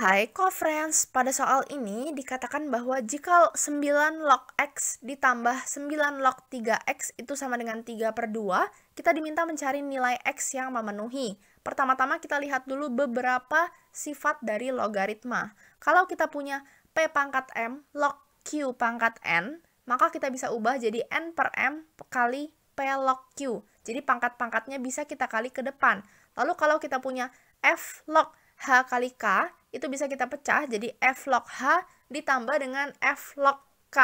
Hai co-friends, pada soal ini dikatakan bahwa jika 9 log X ditambah 9 log 3X itu sama dengan 3 per 2, kita diminta mencari nilai X yang memenuhi. Pertama-tama kita lihat dulu beberapa sifat dari logaritma. Kalau kita punya P pangkat M, log Q pangkat N, maka kita bisa ubah jadi N per M kali P log Q. Jadi pangkat-pangkatnya bisa kita kali ke depan. Lalu kalau kita punya F log H kali K, itu bisa kita pecah jadi F log H ditambah dengan F log K.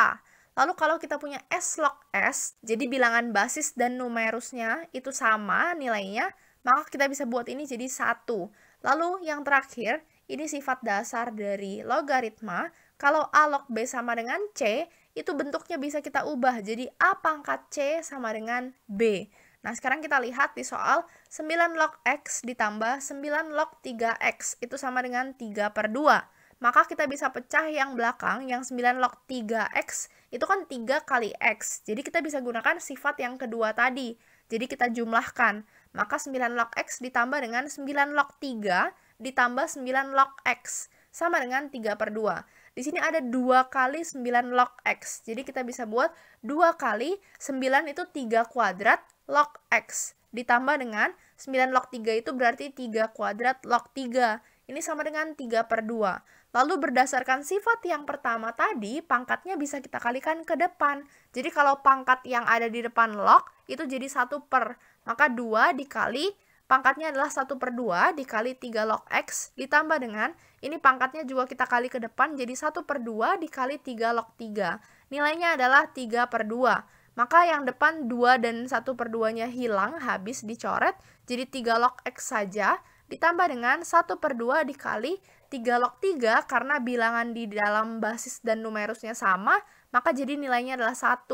Lalu kalau kita punya S log S, jadi bilangan basis dan numerusnya itu sama nilainya, maka kita bisa buat ini jadi satu. Lalu yang terakhir, ini sifat dasar dari logaritma. Kalau A log B sama dengan C, itu bentuknya bisa kita ubah jadi A pangkat C sama dengan B. Nah, sekarang kita lihat di soal 9 log X ditambah 9 log 3X itu sama dengan 3 per 2. Maka kita bisa pecah yang belakang, yang 9 log 3X itu kan 3 kali X. Jadi kita bisa gunakan sifat yang kedua tadi. Jadi kita jumlahkan. Maka 9 log X ditambah dengan 9 log 3 ditambah 9 log X sama dengan 3 per 2. Di sini ada 2 kali 9 log X. Jadi kita bisa buat 2 kali 9 itu 3 kuadrat log X. Ditambah dengan 9 log 3 itu berarti 3 kuadrat log 3. Ini sama dengan 3 per 2. Lalu berdasarkan sifat yang pertama tadi, pangkatnya bisa kita kalikan ke depan. Jadi kalau pangkat yang ada di depan log, itu jadi 1 per. Maka 2 dikali pangkatnya adalah 1 per 2 dikali 3 log X ditambah dengan, ini pangkatnya juga kita kali ke depan jadi 1 per 2 dikali 3 log 3. Nilainya adalah 3 per 2. Maka yang depan 2 dan 1 per 2-nya hilang, habis dicoret, jadi 3 log X saja, ditambah dengan 1 per 2 dikali 3 log 3, karena bilangan di dalam basis dan numerusnya sama, maka jadi nilainya adalah 1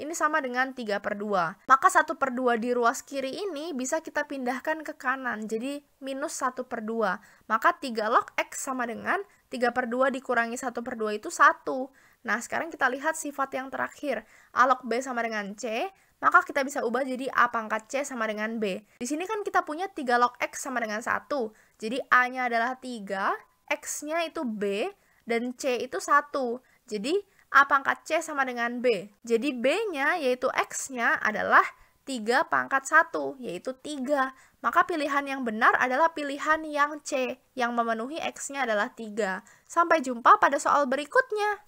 ini sama dengan 3 per 2. Maka 1 per 2 di ruas kiri ini bisa kita pindahkan ke kanan, jadi minus 1 per 2. Maka 3 log X sama dengan 3 per 2 dikurangi 1 per 2 itu 1. Nah, sekarang kita lihat sifat yang terakhir. A log B sama dengan C, maka kita bisa ubah jadi A pangkat C sama dengan B. Di sini kan kita punya 3 log X sama dengan 1. Jadi A-nya adalah 3, X-nya itu B, dan C itu 1. Jadi A pangkat C sama dengan B. Jadi B-nya yaitu X-nya adalah 3 pangkat 1 yaitu 3. Maka pilihan yang benar adalah pilihan yang C yang memenuhi X-nya adalah 3. Sampai jumpa pada soal berikutnya.